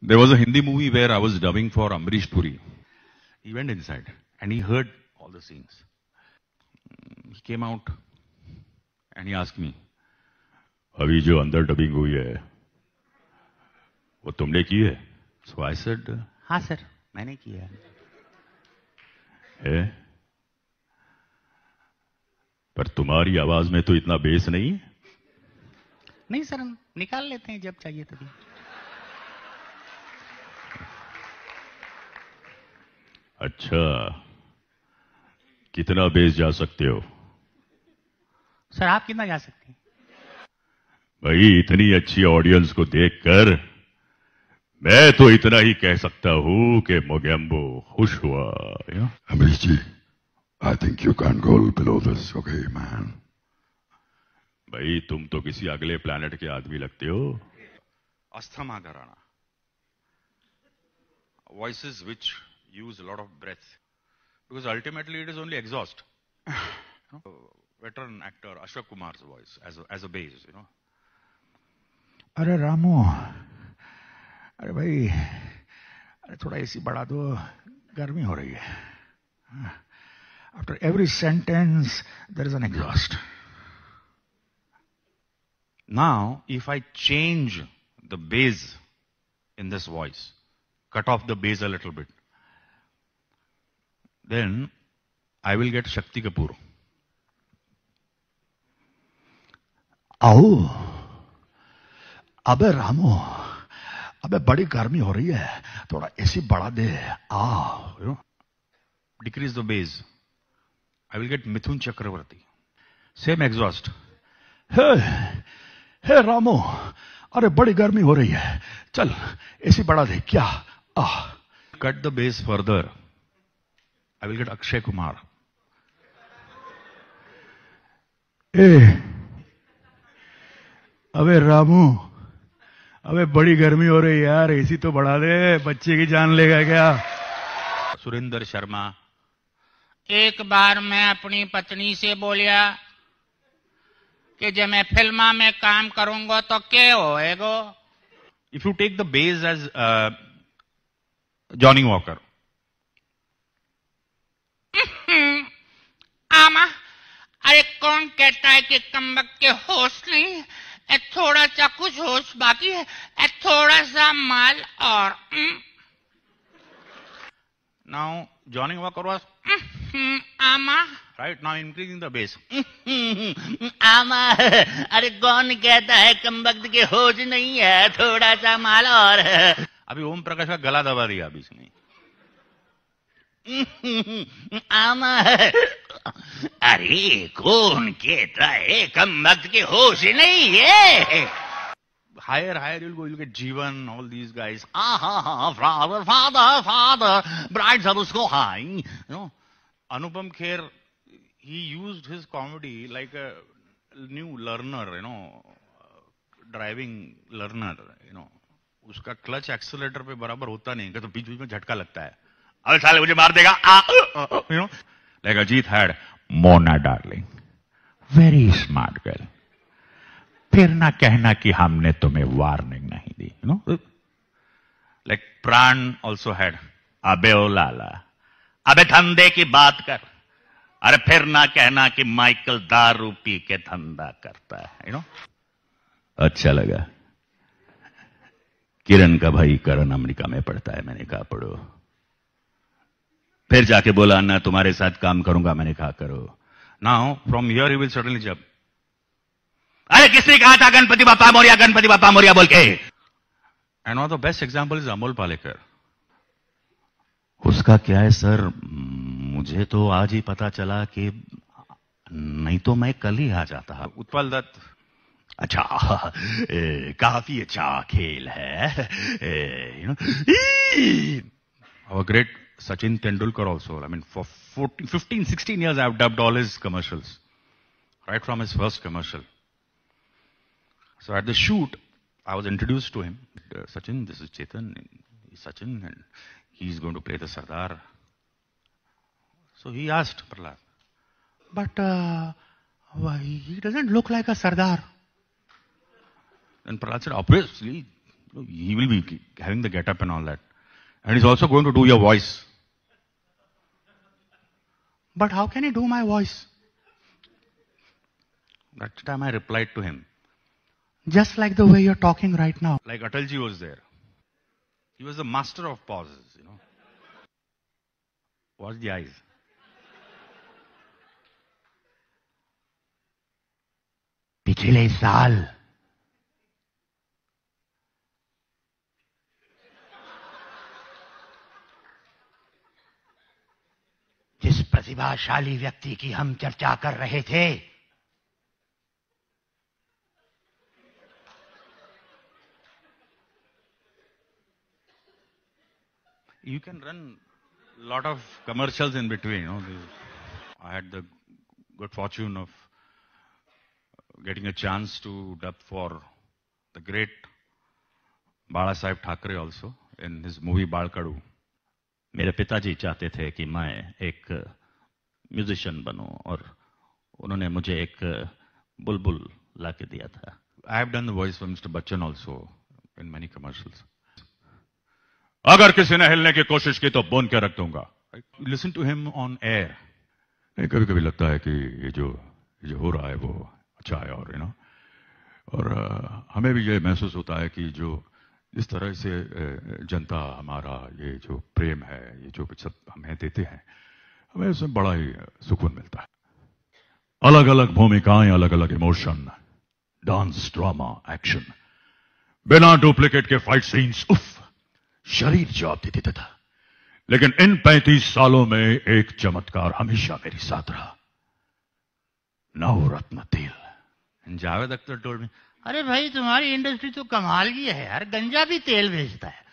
There was a Hindi movie where I was dubbing for Amrish Puri. He went inside and he heard all the scenes. He came out and he asked me, abhi jo andar dubbing hui hai wo tumne ki hai so i said ha sir maine ki hai eh par tumhari awaaz mein to itna bass nahi है नहीं sir हम निकाल लेते हैं जब चाहिए तभी अच्छा कितना बेस जा सकते हो सर आप कितना जा सकते हैं भाई इतनी अच्छी ऑडियंस को देखकर मैं तो इतना ही कह सकता हूं कि मोगेम्बो खुश हुआ Amrish ji I think you can go below this okay man भाई तुम तो किसी अगले प्लानिट के आदमी लगते हो अस्थमा घराना voice which use a lot of breath. Because ultimately it is only exhaust. Veteran actor Ashok Kumar's voice as a, as a base, you know. Are Ramu. Are bhai. Are thoda isi bada do. Garmi ho rahi hai. After every sentence, there is an exhaust. Now, if I change the bass in this voice, cut off the bass a little bit, then I will get Shakti Kapoor. आओ अबे रामो अबे बड़ी गर्मी हो रही है थोड़ा एसी बढ़ा दे आओ decrease the bass I will get Mithun Chakraborty same exhaust hey hey Ramu अरे बड़ी गर्मी हो रही है चल ऐसी बढ़ा दे क्या ah cut the bass further I will get Akshay Kumar. ए, अबे रामू अबे बड़ी गर्मी हो रही यार एसी तो बढ़ा दे बच्चे की जान लेगा क्या सुरेंद्र शर्मा एक बार मैं अपनी पत्नी से बोलिया कि जब मैं फिल्मा में काम करूंगा तो क्या होएगो if you take the bass as Johnny Walker आमा अरे कौन कहता है कि कमबक के होश नहीं थोड़ा सा कुछ होश बाकी है थोड़ा सा माल और नाउ joining worker was आमा right now increasing the bass आमा अरे कौन कहता है कम वक्त के होश नहीं है थोड़ा सा माल और अभी ओम प्रकाश का गला दबा दिया अभी इसने आमा अरे कौन केता है कम मत के होश नहीं है हायर हायर यूल बोल के Jeevan all these guys father father father bright sir उसको hi no Anupam Kher he used his comedy like a new learner you know driving learner you know उसका क्लच एक्सेलेटर पे बराबर होता नहीं तो बीच बीच में झटका लगता है अब साले मुझे मार देगा you know like Ajit had Mona darling very smart girl फिर ना कहना कि हमने तुम्हें वार्निंग नहीं दी you know like Pran also had अबे ओ लाला अबे धंधे की बात कर अरे फिर ना कहना कि माइकल दारू पी के धंधा करता है यू नो अच्छा लगा किरण का भाई करण अमेरिका में पढ़ता है मैंने कहा पढ़ो फिर जाके बोला अन्ना तुम्हारे साथ काम करूंगा मैंने कहा करो now from your you will suddenly जब अरे किसने कहा था गणपति बापा मोरिया गणपति बापा मोरिया बोल के and of the best example is Amol Palekar उसका क्या है सर मुझे तो आज ही पता चला कि नहीं तो मैं कल ही आ जाता उत्पल दत्त अच्छा ए, काफी अच्छा खेल है you know great Sachin Tendulkar also. I mean, for 14, 15, 16 years, I've dubbed all his commercials, right from his first commercial. So at the shoot, I was introduced to him. Uh, Sachin, this is Chetan. He's Sachin, and he's going to play the Sardar. So he asked Prahlad, but uh, why, he doesn't look like a Sardar. And Prahlad said, obviously, he will be having the get up and all that. And he's also going to do your voice. But how can I do my voice? That time I replied to him, just like the way you're talking right now. Like Atalji was there. He was the master of pauses, you know. Watch the eyes. पिछले saal. प्रतिभाशाली व्यक्ति की हम चर्चा कर रहे थे you can run lot of commercial in between I had the good fortune of getting a chance to dub for the great Bala Saheb Thackeray also in his movie Balkadu मेरे पिताजी चाहते थे कि मैं एक म्यूजिशियन बनो और उन्होंने मुझे एक बुलबुल ला के दिया था I have done the voice for mister Bachchan also in many commercials अगर किसी ने हिलने की कोशिश की तो बोन के रख दूंगा listen to him on air नहीं कभी कभी लगता है कि ये जो ये जो हो रहा है वो अच्छा है और यू नो और हमें भी ये महसूस होता है कि जो इस तरह से जनता हमारा ये जो प्रेम है ये जो सब हमें देते हैं हमें उसमें बड़ा ही सुकून मिलता है अलग अलग भूमिकाएं अलग अलग इमोशन डांस ड्रामा एक्शन बिना डुप्लीकेट के फाइट सीन्स उफ शरीर जवाब दे दे था लेकिन इन पैंतीस सालों में एक चमत्कार हमेशा मेरे साथ रहा नवरत्न तेल जावेद अख्तर टोल में अरे भाई तुम्हारी इंडस्ट्री तो कमाल की है यार गंजा भी तेल भेजता है